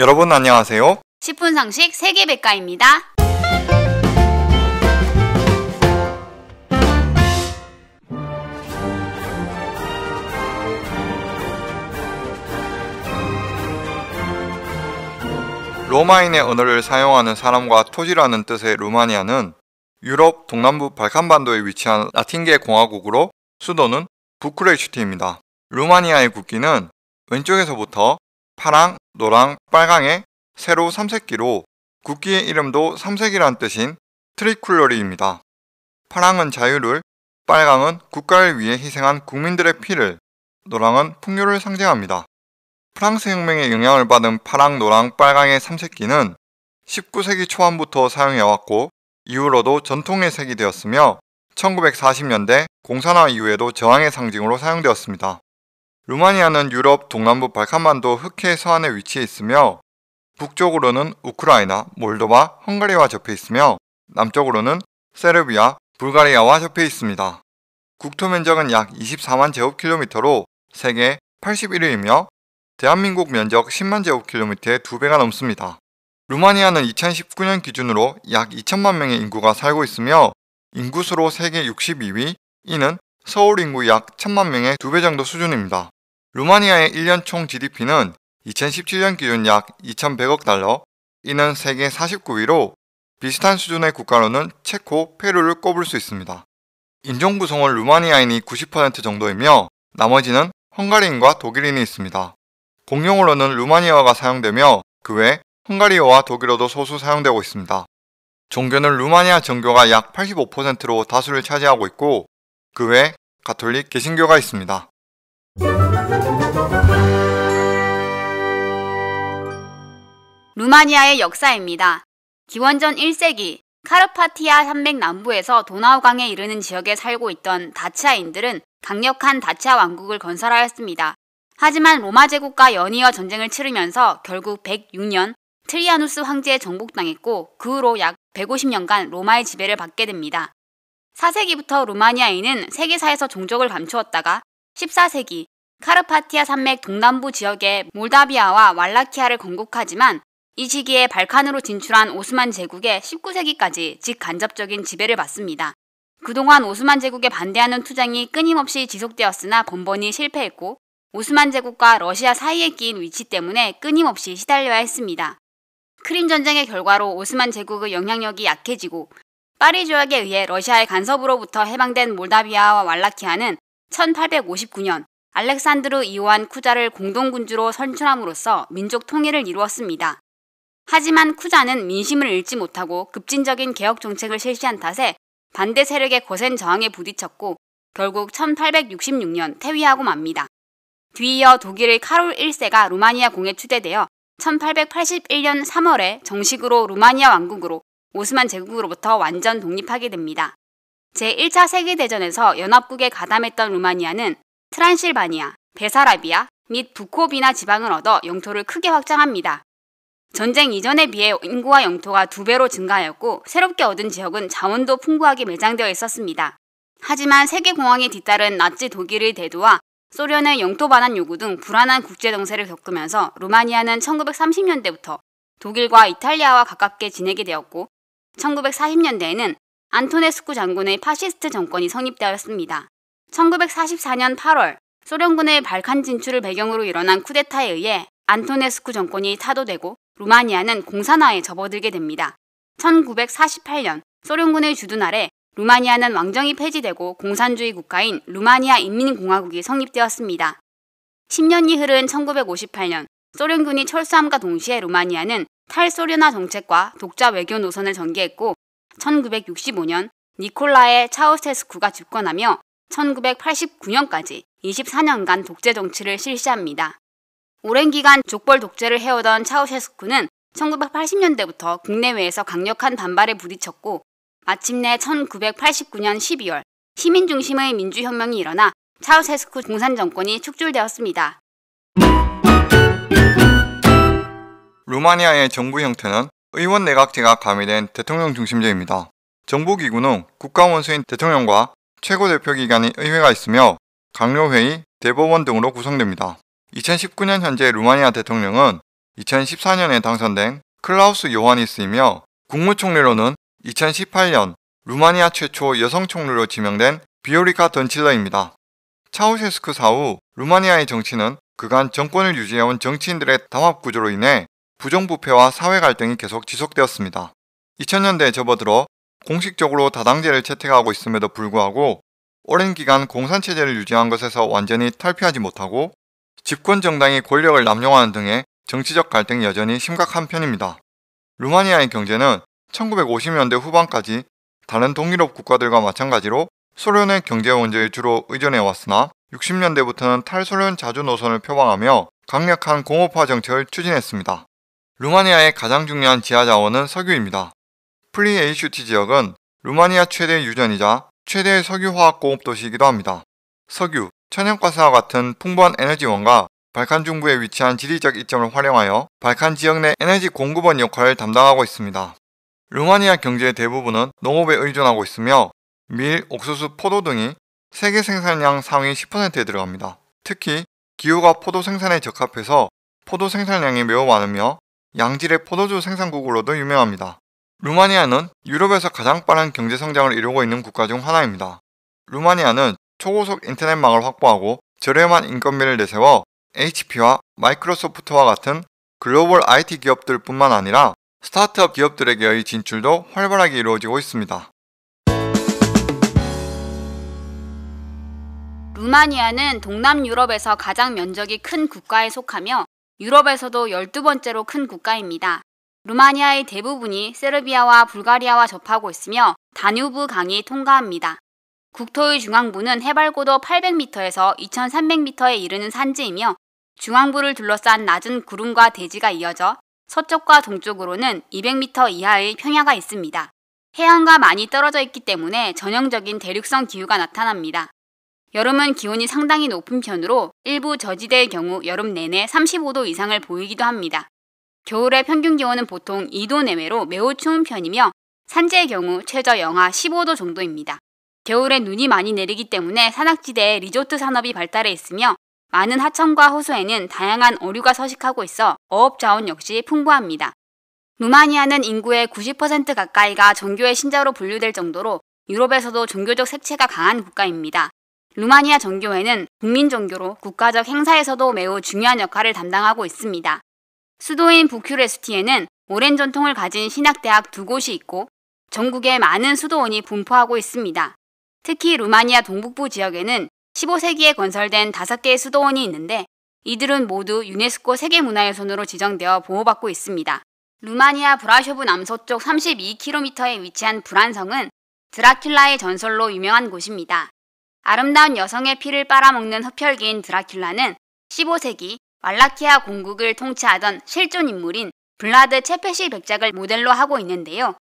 여러분 안녕하세요. 10분 상식 세계백과입니다. 로마인의 언어를 사용하는 사람과 토지라는 뜻의 루마니아는 유럽 동남부 발칸반도에 위치한 라틴계 공화국으로 수도는 부쿠레슈티입니다. 루마니아의 국기는 왼쪽에서부터 파랑, 노랑, 빨강의 세로 삼색기로 국기의 이름도 삼색이란 뜻인 트리쿨러리입니다. 파랑은 자유를, 빨강은 국가를 위해 희생한 국민들의 피를, 노랑은 풍요를 상징합니다. 프랑스 혁명의 영향을 받은 파랑, 노랑, 빨강의 삼색기는 19세기 초반부터 사용해왔고 이후로도 전통의 색이 되었으며 1940년대 공산화 이후에도 저항의 상징으로 사용되었습니다. 루마니아는 유럽 동남부 발칸반도 흑해 서안에 위치해 있으며 북쪽으로는 우크라이나, 몰도바, 헝가리와 접해 있으며 남쪽으로는 세르비아, 불가리아와 접해 있습니다. 국토 면적은 약 24만 제곱킬로미터로 세계 81위이며 대한민국 면적 10만 제곱킬로미터의 2배가 넘습니다. 루마니아는 2019년 기준으로 약 2천만 명의 인구가 살고 있으며 인구수로 세계 62위, 이는 서울 인구 약 1천만 명의 2배 정도 수준입니다. 루마니아의 1년 총 GDP는 2017년 기준 약 2,100억 달러, 이는 세계 49위로 비슷한 수준의 국가로는 체코, 페루를 꼽을 수 있습니다. 인종 구성은 루마니아인이 90% 정도이며 나머지는 헝가리인과 독일인이 있습니다. 공용어로는 루마니아어가 사용되며 그 외 헝가리어와 독일어도 소수 사용되고 있습니다. 종교는 루마니아 정교가 약 85%로 다수를 차지하고 있고 그 외 가톨릭 개신교가 있습니다. 루마니아의 역사입니다. 기원전 1세기 카르파티아 산맥 남부에서 도나우강에 이르는 지역에 살고 있던 다치아인들은 강력한 다치아 왕국을 건설하였습니다. 하지만 로마 제국과 연이어 전쟁을 치르면서 결국 106년 트리아누스 황제에 정복당했고 그 후로 약 150년간 로마의 지배를 받게 됩니다. 4세기부터 루마니아인은 세계사에서 종족을 감추었다가 14세기 카르파티아 산맥 동남부 지역의 몰다비아와 왈라키아를 건국하지만 이 시기에 발칸으로 진출한 오스만 제국의 19세기까지 직간접적인 지배를 받습니다. 그동안 오스만 제국에 반대하는 투쟁이 끊임없이 지속되었으나 번번이 실패했고 오스만 제국과 러시아 사이에 끼인 위치 때문에 끊임없이 시달려야 했습니다. 크림 전쟁의 결과로 오스만 제국의 영향력이 약해지고 파리 조약에 의해 러시아의 간섭으로부터 해방된 몰다비아와 왈라키아는 1859년 알렉산드르 이완 쿠자를 공동군주로 선출함으로써 민족 통일을 이루었습니다. 하지만 쿠자는 민심을 잃지 못하고 급진적인 개혁 정책을 실시한 탓에 반대 세력의 거센 저항에 부딪혔고 결국 1866년 퇴위하고 맙니다. 뒤이어 독일의 카롤 1세가 루마니아 공에 추대되어 1881년 3월에 정식으로 루마니아 왕국으로 오스만 제국으로부터 완전 독립하게 됩니다. 제1차 세계대전에서 연합국에 가담했던 루마니아는 트란실바니아, 베사라비아 및 부코비나 지방을 얻어 영토를 크게 확장합니다. 전쟁 이전에 비해 인구와 영토가 두 배로 증가하였고 새롭게 얻은 지역은 자원도 풍부하게 매장되어 있었습니다. 하지만 세계공황에 뒤따른 나치 독일의 대두와 소련의 영토 반환 요구 등 불안한 국제 정세를 겪으면서 루마니아는 1930년대부터 독일과 이탈리아와 가깝게 지내게 되었고 1940년대에는 안토네스쿠 장군의 파시스트 정권이 성립되었습니다. 1944년 8월 소련군의 발칸 진출을 배경으로 일어난 쿠데타에 의해 안토네스쿠 정권이 타도되고 루마니아는 공산화에 접어들게 됩니다. 1948년 소련군의 주둔 아래 루마니아는 왕정이 폐지되고 공산주의 국가인 루마니아 인민공화국이 성립되었습니다. 10년이 흐른 1958년 소련군이 철수함과 동시에 루마니아는 탈소련화 정책과 독자 외교 노선을 전개했고 1965년 니콜라의 차우세스쿠가 집권하며 1989년까지 24년간 독재 정치를 실시합니다. 오랜 기간 족벌 독재를 해오던 차우셰스쿠는 1980년대부터 국내외에서 강력한 반발에 부딪혔고 마침내 1989년 12월 시민 중심의 민주혁명이 일어나 차우셰스쿠 공산 정권이 축출되었습니다. 루마니아의 정부 형태는 의원 내각제가 가미된 대통령 중심제입니다. 정부 기구는 국가 원수인 대통령과 최고대표기관인 의회가 있으며 강료회의 대법원 등으로 구성됩니다. 2019년 현재 루마니아 대통령은 2014년에 당선된 클라우스 요하니스이며 국무총리로는 2018년 루마니아 최초 여성 총리로 지명된 비오리카 던칠러입니다. 차우셰스크 사후 루마니아의 정치는 그간 정권을 유지해온 정치인들의 담합 구조로 인해 부정부패와 사회 갈등이 계속 지속되었습니다. 2000년대에 접어들어 공식적으로 다당제를 채택하고 있음에도 불구하고 오랜 기간 공산체제를 유지한 것에서 완전히 탈피하지 못하고 집권 정당이 권력을 남용하는 등의 정치적 갈등이 여전히 심각한 편입니다. 루마니아의 경제는 1950년대 후반까지 다른 동유럽 국가들과 마찬가지로 소련의 경제 원조에 주로 의존해 왔으나 60년대부터는 탈소련 자주 노선을 표방하며 강력한 공업화 정책을 추진했습니다. 루마니아의 가장 중요한 지하 자원은 석유입니다. 플리 HUT 지역은 루마니아 최대 의 유전이자 최대의 석유화학공업 도시이기도 합니다. 석유, 천연가스와 같은 풍부한 에너지원과 발칸 중부에 위치한 지리적 이점을 활용하여 발칸 지역 내 에너지 공급원 역할을 담당하고 있습니다. 루마니아 경제의 대부분은 농업에 의존하고 있으며 밀, 옥수수, 포도 등이 세계 생산량 상위 10%에 들어갑니다. 특히 기후가 포도 생산에 적합해서 포도 생산량이 매우 많으며 양질의 포도주 생산국으로도 유명합니다. 루마니아는 유럽에서 가장 빠른 경제 성장을 이루고 있는 국가 중 하나입니다. 루마니아는 초고속 인터넷망을 확보하고 저렴한 인건비를 내세워 HP와 마이크로소프트와 같은 글로벌 IT 기업들 뿐만 아니라 스타트업 기업들에게의 진출도 활발하게 이루어지고 있습니다. 루마니아는 동남 유럽에서 가장 면적이 큰 국가에 속하며 유럽에서도 12번째로 큰 국가입니다. 루마니아의 대부분이 세르비아와 불가리아와 접하고 있으며 다뉴브 강이 통과합니다. 국토의 중앙부는 해발고도 800m에서 2300m에 이르는 산지이며 중앙부를 둘러싼 낮은 구름과 대지가 이어져 서쪽과 동쪽으로는 200m 이하의 평야가 있습니다. 해안과 많이 떨어져 있기 때문에 전형적인 대륙성 기후가 나타납니다. 여름은 기온이 상당히 높은 편으로 일부 저지대의 경우 여름 내내 35도 이상을 보이기도 합니다. 겨울의 평균 기온은 보통 2도 내외로 매우 추운 편이며 산지의 경우 최저 영하 15도 정도입니다. 겨울에 눈이 많이 내리기 때문에 산악지대에 리조트 산업이 발달해 있으며 많은 하천과 호수에는 다양한 어류가 서식하고 있어 어업 자원 역시 풍부합니다. 루마니아는 인구의 90% 가까이가 종교의 신자로 분류될 정도로 유럽에서도 종교적 색채가 강한 국가입니다. 루마니아 종교회는 국민 종교로 국가적 행사에서도 매우 중요한 역할을 담당하고 있습니다. 수도인 부큐레스티에는 오랜 전통을 가진 신학대학 두 곳이 있고 전국의 많은 수도원이 분포하고 있습니다. 특히 루마니아 동북부 지역에는 15세기에 건설된 다섯 개의 수도원이 있는데 이들은 모두 유네스코 세계문화유산으로 지정되어 보호받고 있습니다. 루마니아 브라쇼브 남서쪽 32km에 위치한 불안성은 드라큘라의 전설로 유명한 곳입니다. 아름다운 여성의 피를 빨아먹는 흡혈귀인 드라큘라는 15세기 말라키아 공국을 통치하던 실존 인물인 블라드 체페시 백작을 모델로 하고 있는데요.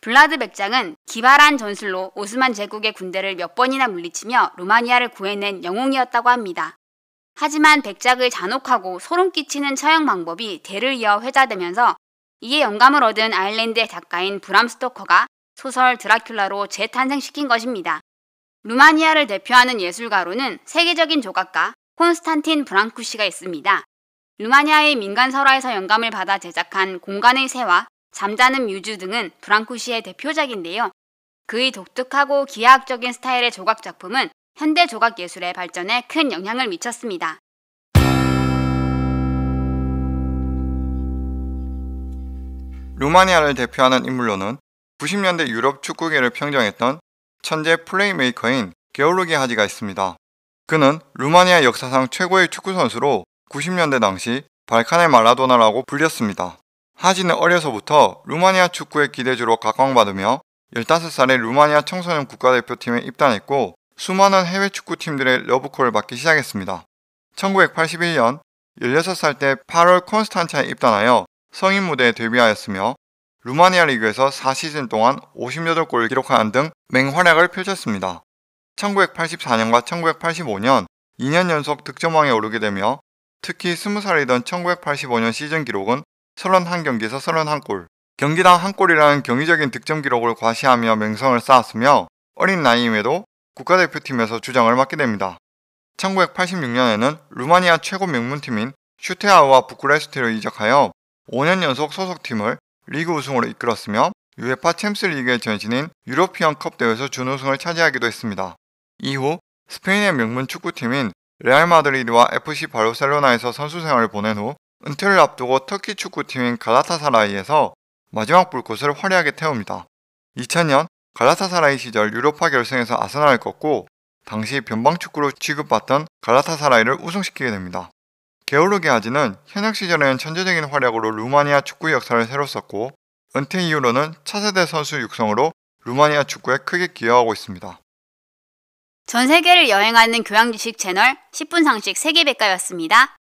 블라드 백작은 기발한 전술로 오스만 제국의 군대를 몇 번이나 물리치며 루마니아를 구해낸 영웅이었다고 합니다. 하지만 백작을 잔혹하고 소름 끼치는 처형 방법이 대를 이어 회자되면서 이에 영감을 얻은 아일랜드의 작가인 브람 스토커가 소설 드라큘라로 재탄생시킨 것입니다. 루마니아를 대표하는 예술가로는 세계적인 조각가 콘스탄틴 브랑쿠시가 있습니다. 루마니아의 민간 설화에서 영감을 받아 제작한 공간의 새와 잠자는 뮤즈 등은 브랑쿠시의 대표작인데요. 그의 독특하고 기하학적인 스타일의 조각 작품은 현대 조각 예술의 발전에 큰 영향을 미쳤습니다. 루마니아를 대표하는 인물로는 90년대 유럽 축구계를 평정했던 천재 플레이메이커인 게오르기 하지가 있습니다. 그는 루마니아 역사상 최고의 축구선수로 90년대 당시 발칸의 말라도나라고 불렸습니다. 하지는 어려서부터 루마니아 축구의 기대주로 각광받으며 15살에 루마니아 청소년 국가대표팀에 입단했고 수많은 해외 축구팀들의 러브콜을 받기 시작했습니다. 1981년 16살 때 8월 콘스탄차에 입단하여 성인 무대에 데뷔하였으며 루마니아 리그에서 4시즌 동안 58골을 기록하는 등 맹활약을 펼쳤습니다. 1984년과 1985년 2년 연속 득점왕에 오르게 되며 특히 20살이던 1985년 시즌 기록은 31경기에서 31골, 경기당 한 골이라는 경이적인 득점 기록을 과시하며 맹성을 쌓았으며 어린 나이임에도 국가대표팀에서 주장을 맡게 됩니다. 1986년에는 루마니아 최고 명문팀인 슈테아우와 부쿠레스트로 이적하여 5년 연속 소속팀을 리그 우승으로 이끌었으며 유에파 챔스리그의 전신인 유로피언 컵 대회에서 준우승을 차지하기도 했습니다. 이후 스페인의 명문 축구팀인 레알 마드리드와 FC 바르셀로나에서 선수 생활을 보낸 후 은퇴를 앞두고 터키 축구팀인 갈라타사라이에서 마지막 불꽃을 화려하게 태웁니다. 2000년 갈라타사라이 시절 유로파 결승에서 아스날을 꺾고 당시 변방축구로 취급받던 갈라타사라이를 우승시키게 됩니다. 게으르게 아지는 현역 시절에는 천재적인 활약으로 루마니아 축구 역사를 새로 썼고 은퇴 이후로는 차세대 선수 육성으로 루마니아 축구에 크게 기여하고 있습니다. 전 세계를 여행하는 교양 지식 채널 10분 상식 세계 백과였습니다.